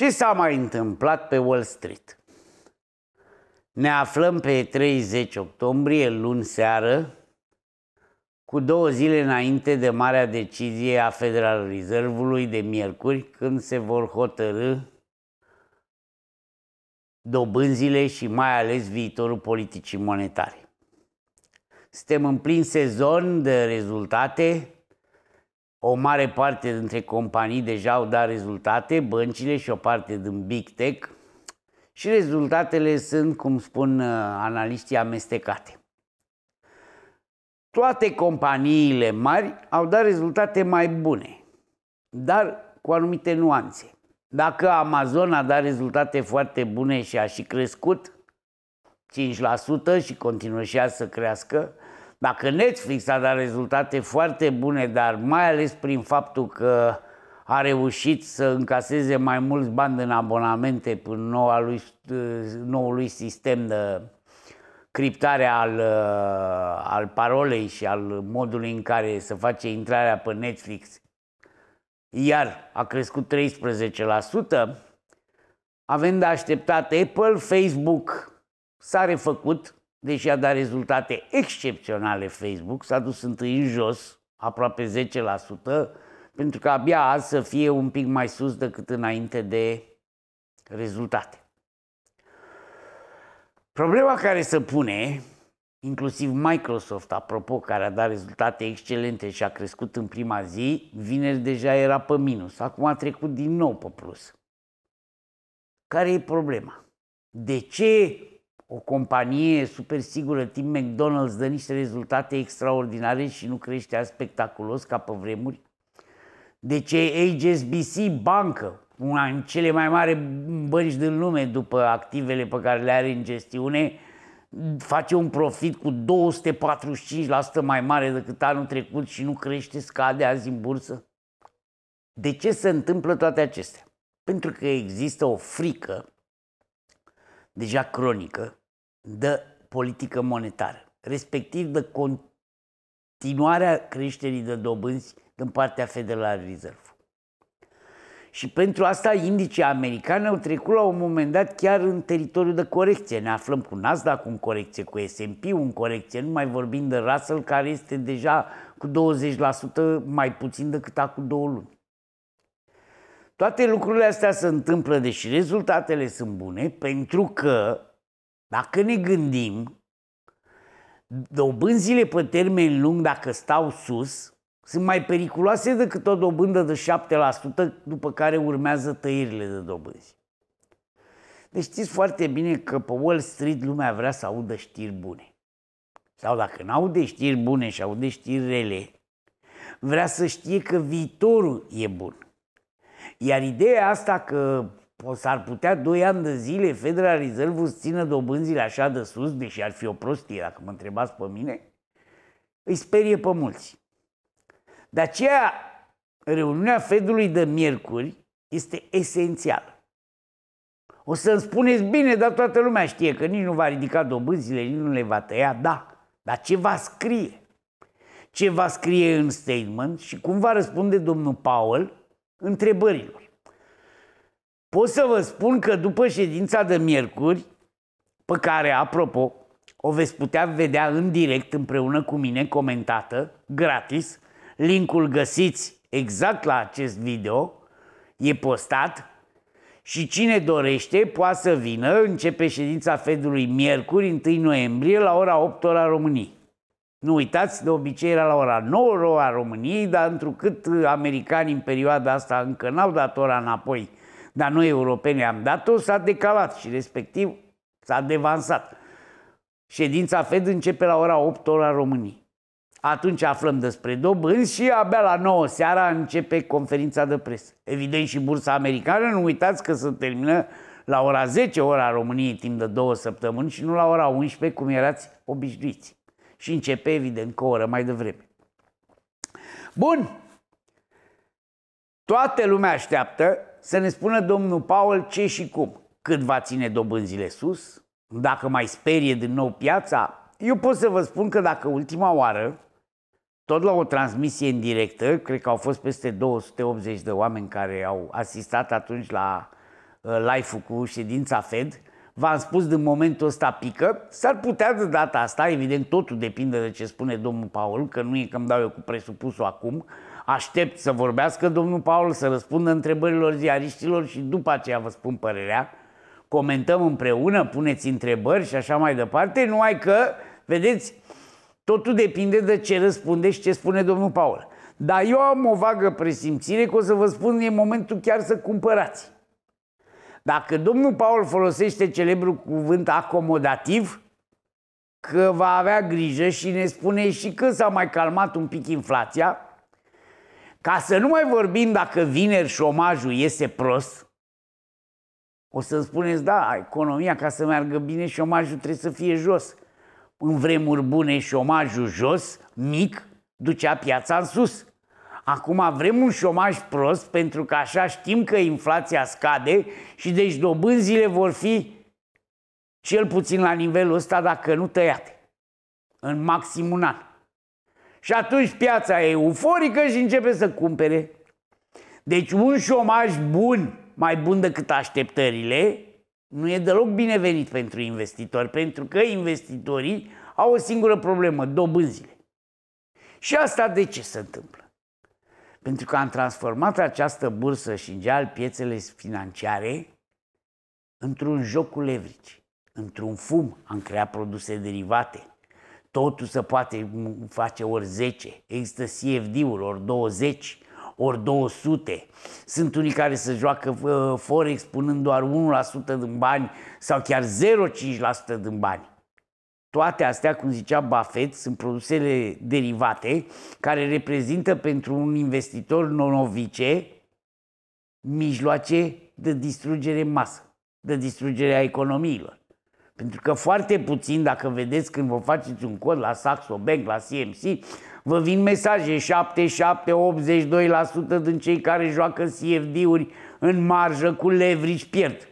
Ce s-a mai întâmplat pe Wall Street? Ne aflăm pe 30 octombrie, luni seară, cu două zile înainte de marea decizie a Federal Reserve-ului de miercuri, când se vor hotărâ dobânzile și mai ales viitorul politicii monetare. Suntem în plin sezon de rezultate o mare parte dintre companii deja au dat rezultate, băncile și o parte din Big Tech și rezultatele sunt, cum spun uh, analiștii, amestecate. Toate companiile mari au dat rezultate mai bune, dar cu anumite nuanțe. Dacă Amazon a dat rezultate foarte bune și a și crescut 5% și continuă și ea să crească, dacă Netflix a dat rezultate foarte bune, dar mai ales prin faptul că a reușit să încaseze mai mulți bani în abonamente prin noua lui, noului sistem de criptare al, al parolei și al modului în care se face intrarea pe Netflix, iar a crescut 13%, avem de așteptat Apple, Facebook s-a refăcut, deși a dat rezultate excepționale Facebook, s-a dus întâi în jos, aproape 10%, pentru că abia azi să fie un pic mai sus decât înainte de rezultate. Problema care se pune, inclusiv Microsoft, apropo, care a dat rezultate excelente și a crescut în prima zi, vineri deja era pe minus, acum a trecut din nou pe plus. Care e problema? De ce o companie super sigură, Tim McDonald's, dă niște rezultate extraordinare și nu crește spectaculos ca pe vremuri? De ce HSBC Bancă, una din cele mai mari bănci din lume după activele pe care le are în gestiune, face un profit cu 245% mai mare decât anul trecut și nu crește, scade azi în bursă? De ce se întâmplă toate acestea? Pentru că există o frică deja cronică, de politică monetară, respectiv de continuarea creșterii de dobânzi din partea Federal Reserve. Și pentru asta indicii americani au trecut la un moment dat chiar în teritoriul de corecție. Ne aflăm cu Nasdaq în corecție, cu S&P în corecție, nu mai vorbim de Russell care este deja cu 20% mai puțin decât acum două luni. Toate lucrurile astea se întâmplă, deși rezultatele sunt bune, pentru că, dacă ne gândim, dobânzile pe termen lung, dacă stau sus, sunt mai periculoase decât o dobândă de 7%, după care urmează tăierile de dobânzi. Deci știți foarte bine că pe Wall Street lumea vrea să audă știri bune. Sau dacă nu aude știri bune și aude știri rele, vrea să știe că viitorul e bun. Iar ideea asta că s-ar putea doi ani de zile Federa Reserve să țină dobânzile așa de sus, deși ar fi o prostie dacă mă întrebați pe mine, îi sperie pe mulți. De aceea, reuniunea Fedului de miercuri este esențială. O să-mi spuneți bine, dar toată lumea știe că nici nu va ridica dobânzile, nici nu le va tăia, da. Dar ce va scrie? Ce va scrie în statement și cum va răspunde domnul Powell întrebărilor. Pot să vă spun că după ședința de miercuri, pe care, apropo, o veți putea vedea în direct împreună cu mine comentată, gratis, linkul găsiți exact la acest video, e postat și cine dorește poate să vină, începe ședința Fedului miercuri, 1 noiembrie, la ora 8 ora României. Nu uitați, de obicei era la ora 9 a României, dar întrucât americanii în perioada asta încă n-au dat ora înapoi, dar noi europeni am dat-o, s-a decalat și respectiv s-a devansat. Ședința Fed începe la ora 8 ora României. Atunci aflăm despre dobânzi și abia la 9 seara începe conferința de presă. Evident și bursa americană, nu uitați că se termină la ora 10 ora României timp de două săptămâni și nu la ora 11 cum erați obișnuiți și începe, evident, cu o oră mai devreme. Bun, toată lumea așteaptă să ne spună domnul Paul ce și cum. Cât va ține dobânzile sus? Dacă mai sperie din nou piața? Eu pot să vă spun că dacă ultima oară, tot la o transmisie în directă, cred că au fost peste 280 de oameni care au asistat atunci la uh, live-ul cu ședința Fed, v-am spus, din momentul ăsta pică. S-ar putea de data asta, evident, totul depinde de ce spune domnul Paul, că nu e că îmi dau eu cu presupusul acum. Aștept să vorbească domnul Paul, să răspundă întrebărilor ziariștilor și după aceea vă spun părerea. Comentăm împreună, puneți întrebări și așa mai departe, Nu ai că, vedeți, totul depinde de ce răspunde și ce spune domnul Paul. Dar eu am o vagă presimțire că o să vă spun, e momentul chiar să cumpărați. Dacă domnul Paul folosește celebrul cuvânt acomodativ, că va avea grijă și ne spune și că s-a mai calmat un pic inflația, ca să nu mai vorbim dacă vineri șomajul iese prost, o să-mi spuneți, da, economia ca să meargă bine, șomajul trebuie să fie jos. În vremuri bune, șomajul jos, mic, ducea piața în sus. Acum avem un șomaj prost pentru că așa știm că inflația scade și deci dobânzile vor fi cel puțin la nivelul ăsta dacă nu tăiate. În maxim un an. Și atunci piața e euforică și începe să cumpere. Deci un șomaj bun, mai bun decât așteptările, nu e deloc binevenit pentru investitori, pentru că investitorii au o singură problemă, dobânzile. Și asta de ce se întâmplă? pentru că am transformat această bursă și în general piețele financiare într-un joc cu levrici, într-un fum, am creat produse derivate. Totul se poate face ori 10, există CFD-uri ori 20, ori 200. Sunt unii care se joacă forex punând doar 1% din bani sau chiar 0,5% din bani. Toate astea, cum zicea Buffett, sunt produsele derivate care reprezintă pentru un investitor nonovice mijloace de distrugere în masă, de distrugere a economiilor. Pentru că foarte puțin, dacă vedeți când vă faceți un cod la Saxo Bank, la CMC, vă vin mesaje 7 82% din cei care joacă CFD-uri în marjă cu leverage pierd.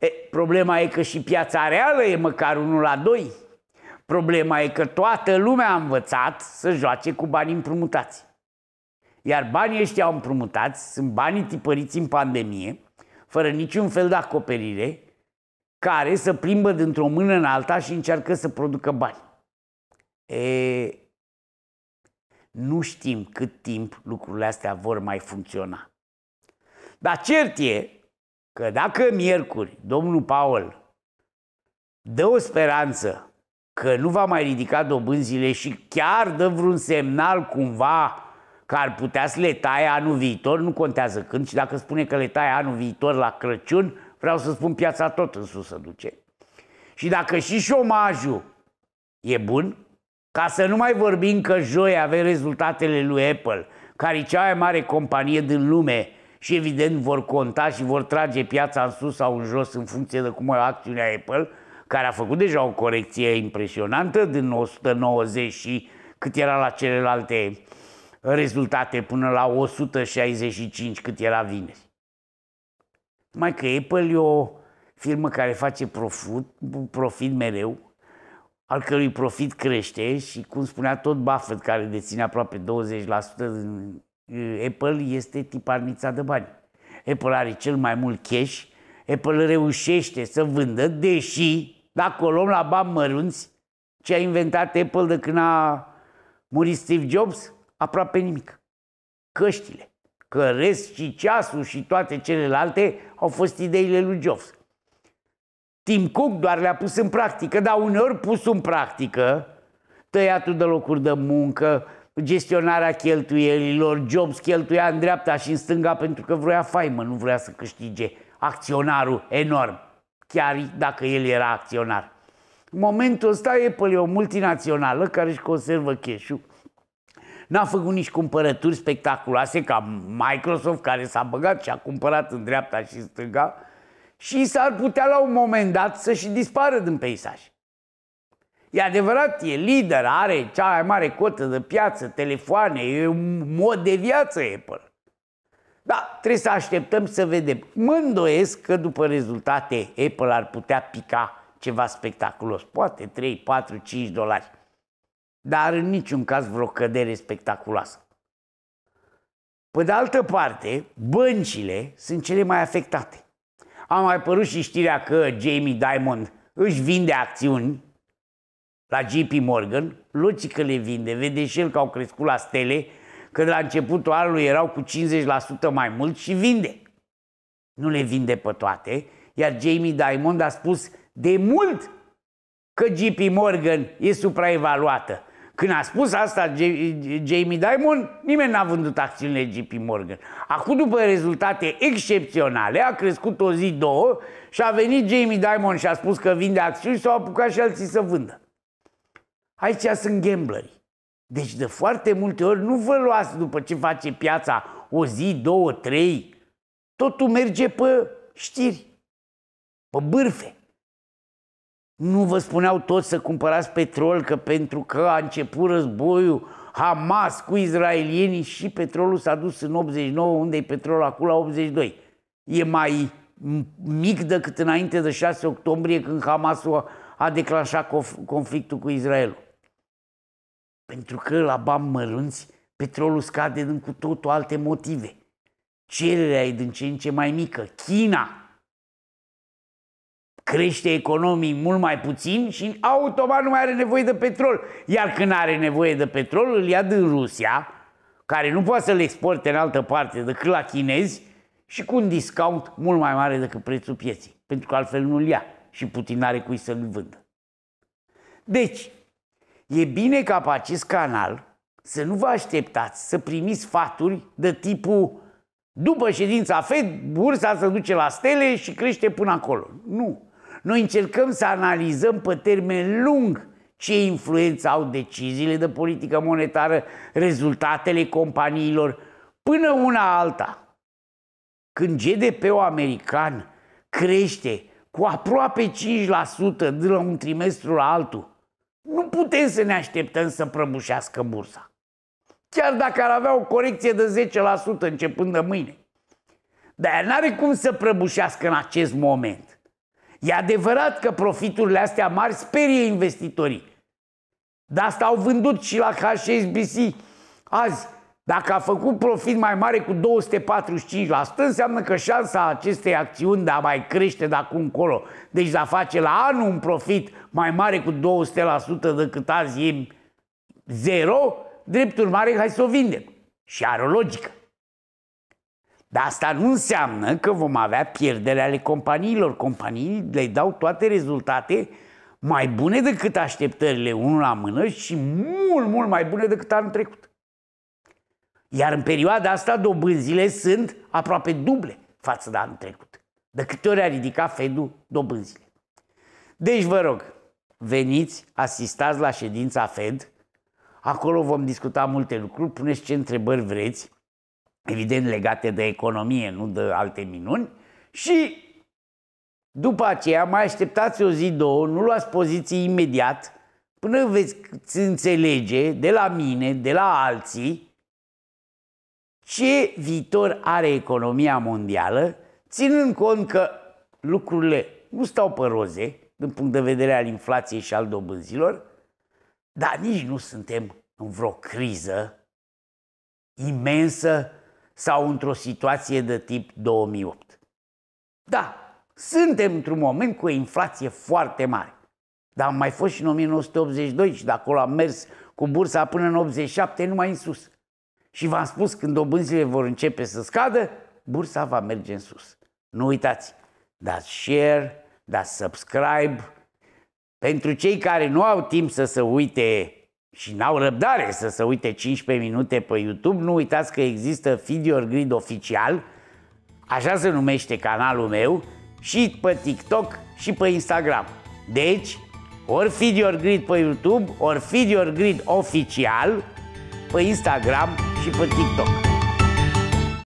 E, problema e că și piața reală e măcar 1 la 2. Problema e că toată lumea a învățat să joace cu banii împrumutați. Iar banii ăștia împrumutați sunt banii tipăriți în pandemie, fără niciun fel de acoperire, care să plimbă dintr-o mână în alta și încearcă să producă bani. E, nu știm cât timp lucrurile astea vor mai funcționa. Dar cert e că dacă miercuri domnul Paul dă o speranță că nu va mai ridica dobânzile și chiar dă vreun semnal cumva că ar putea să le taie anul viitor, nu contează când, și dacă spune că le taie anul viitor la Crăciun, vreau să spun piața tot în sus să duce. Și dacă și șomajul e bun, ca să nu mai vorbim că joi avem rezultatele lui Apple, care e cea mai mare companie din lume, și evident vor conta și vor trage piața în sus sau în jos în funcție de cum e acțiunea Apple, care a făcut deja o corecție impresionantă din 190 și cât era la celelalte rezultate până la 165 cât era vineri. Mai că Apple e o firmă care face profit, profit mereu, al cărui profit crește și, cum spunea tot Buffett, care deține aproape 20% din Eh, Apple este tiparnița de bani. Apple are cel mai mult cash, Apple reușește să vândă, deși, dacă o luăm la bani mărunți, ce a inventat Apple de când a murit Steve Jobs? Aproape nimic. Căștile, rest și ceasul și toate celelalte au fost ideile lui Jobs. Tim Cook doar le-a pus în practică, dar uneori pus în practică, tăiatul de locuri de muncă, gestionarea cheltuielilor, Jobs cheltuia în dreapta și în stânga pentru că vrea faimă, nu vrea să câștige acționarul enorm, chiar dacă el era acționar. În momentul ăsta Apple e o multinațională care își conservă cash N-a făcut nici cumpărături spectaculoase ca Microsoft care s-a băgat și a cumpărat în dreapta și în stânga și s-ar putea la un moment dat să și dispară din peisaj. E adevărat, e lider, are cea mai mare cotă de piață, telefoane, e un mod de viață Apple. Da, trebuie să așteptăm să vedem. Mă îndoiesc că după rezultate Apple ar putea pica ceva spectaculos, poate 3, 4, 5 dolari. Dar în niciun caz vreo cădere spectaculoasă. Pe de altă parte, băncile sunt cele mai afectate. A mai apărut și știrea că Jamie Dimon își vinde acțiuni la JP Morgan, logic că le vinde, vede și el că au crescut la stele, că de la începutul anului erau cu 50% mai mult și vinde. Nu le vinde pe toate, iar Jamie Diamond a spus de mult că JP Morgan e supraevaluată. Când a spus asta Jamie Dimon, nimeni n-a vândut acțiunile JP Morgan. Acum, după rezultate excepționale, a crescut o zi, două și a venit Jamie Dimon și a spus că vinde acțiuni și s-au apucat și alții să vândă. Aici sunt gamblerii. Deci de foarte multe ori nu vă luați după ce face piața o zi, două, trei. Totul merge pe știri, pe bârfe. Nu vă spuneau toți să cumpărați petrol că pentru că a început războiul Hamas cu izraelienii și petrolul s-a dus în 89, unde e petrolul acum la 82. E mai mic decât înainte de 6 octombrie când Hamasul a declanșat conflictul cu Israelul. Pentru că la bani mărunți, petrolul scade din cu totul alte motive. Cererea e din ce în ce mai mică. China crește economii mult mai puțin și automat nu mai are nevoie de petrol. Iar când are nevoie de petrol, îl ia din Rusia, care nu poate să-l exporte în altă parte decât la chinezi și cu un discount mult mai mare decât prețul pieței, pentru că altfel nu-l ia și Putin are cui să-l vândă. Deci, E bine ca pe acest canal să nu vă așteptați să primiți faturi de tipul după ședința FED, bursa se duce la stele și crește până acolo. Nu. Noi încercăm să analizăm pe termen lung ce influență au deciziile de politică monetară, rezultatele companiilor, până una alta. Când GDP-ul american crește cu aproape 5% de la un trimestru la altul, nu putem să ne așteptăm să prăbușească bursa. Chiar dacă ar avea o corecție de 10% începând de mâine. Dar ea n-are cum să prăbușească în acest moment. E adevărat că profiturile astea mari sperie investitorii. Dar asta au vândut și la HSBC azi dacă a făcut profit mai mare cu 245%, înseamnă că șansa acestei acțiuni de a mai crește de acum încolo, deci de a face la anul un profit mai mare cu 200% decât azi e zero, drept urmare, hai să o vindem. Și are o logică. Dar asta nu înseamnă că vom avea pierdere ale companiilor. Companii le dau toate rezultate mai bune decât așteptările unul la mână și mult, mult mai bune decât anul trecut. Iar în perioada asta dobânzile sunt aproape duble față de anul trecut. De câte ori a ridicat Fedul dobânzile. Deci vă rog, veniți, asistați la ședința Fed, acolo vom discuta multe lucruri, puneți ce întrebări vreți, evident legate de economie, nu de alte minuni, și după aceea mai așteptați o zi, două, nu luați poziții imediat, până veți înțelege de la mine, de la alții, ce viitor are economia mondială, ținând cont că lucrurile nu stau pe roze, din punct de vedere al inflației și al dobânzilor, dar nici nu suntem în vreo criză imensă sau într-o situație de tip 2008. Da, suntem într-un moment cu o inflație foarte mare. Dar am mai fost și în 1982 și de acolo am mers cu bursa până în 87, numai în sus. Și v-am spus, când dobânzile vor începe să scadă, bursa va merge în sus. Nu uitați, dați share, dați subscribe. Pentru cei care nu au timp să se uite și n-au răbdare să se uite 15 minute pe YouTube, nu uitați că există Your Grid oficial, așa se numește canalul meu, și pe TikTok și pe Instagram. Deci, ori Feed Your Grid pe YouTube, ori Feed Your Grid oficial pe Instagram por TikTok.